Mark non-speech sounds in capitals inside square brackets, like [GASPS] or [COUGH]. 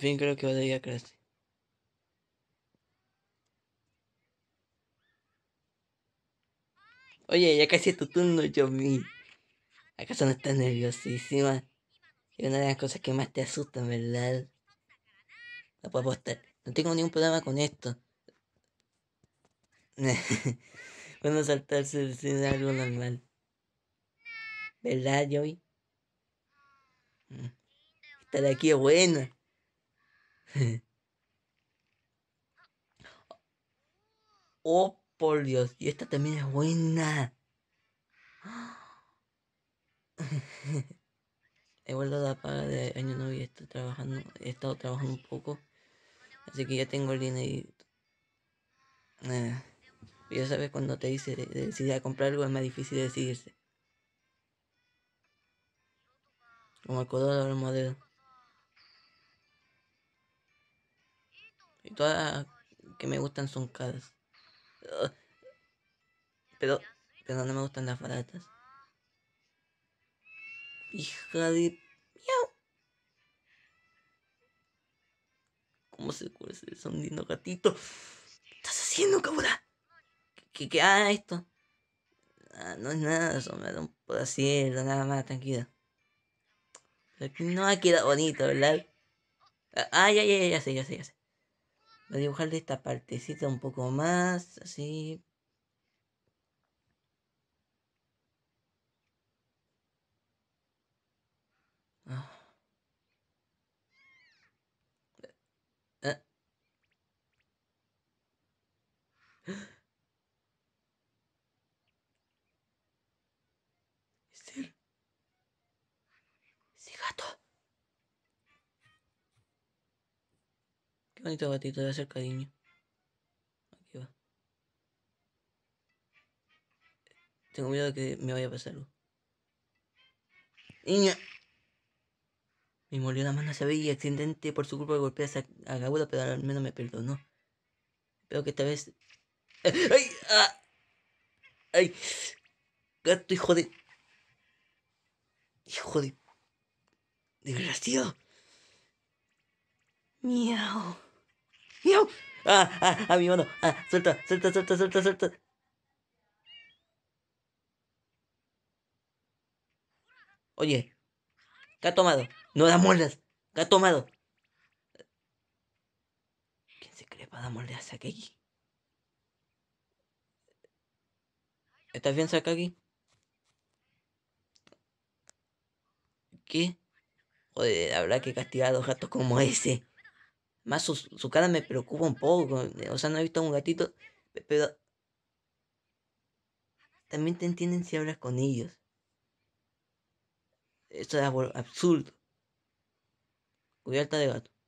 fin, creo que voy a clase Oye, ya casi es tu turno, Yomi. ¿Acaso no estás nerviosísima? Es una de las cosas que más te asustan, ¿verdad? No puedo apostar. No tengo ningún problema con esto. bueno, [LAUGHS] saltarse sin algo normal. ¿Verdad, Joey? Mm. Estar aquí es buena. [LAUGHS] oh, por Dios. Y esta también es buena. He a la paga de año nuevo y estoy trabajando, he estado trabajando un poco. Así que ya tengo el dinero Eh, ya sabes cuando te dice decidir a comprar algo es más difícil decidirse. Como el color la modelo. Y todas que me gustan son caras. Pero, pero no me gustan las baratas. Hija de... ¡Miau! ¿Cómo se cuesta ese sonido gatito? ¿Qué estás haciendo, cabra? ¿Qué, qué, esto? Ah, no es nada, da por así, nada más, tranquila. no ha quedado bonito, ¿verdad? Ah, ya, ya, ya, ya sé, ya sé, ya sé. Voy a dibujarle esta partecita un poco más, así. Ah. [GASPS] Qué bonito gatito de hacer cariño. Aquí va. Tengo miedo de que me vaya a pasar algo. Niña. Me molió la mano, se veía accidente por su culpa de golpear a, esa pero al menos me perdonó. Espero que esta vez... [LAUGHS] ¡Ay! ¡Ah! ¡Ay! Gato, hijo de... Hijo de... Desgraciado. Miau. ¡Yo! ¡Ah, ah, a ah, mi mano! ¡Ah, suelta, suelta, suelta, suelta, suelta! Oye, ¿qué ha tomado? no da ¿qué ha tomado? ¿Quién se cree para muerdas a aquí? ¿Estás bien, Sakagi? ¿Qué? Joder, habrá que castigar a dos gatos como ese. Más su, su cara me preocupa un poco. Eh, o sea, no he visto a un gatito. Pero también te entienden si hablas con ellos. Esto es absurdo. Cubierta de gato.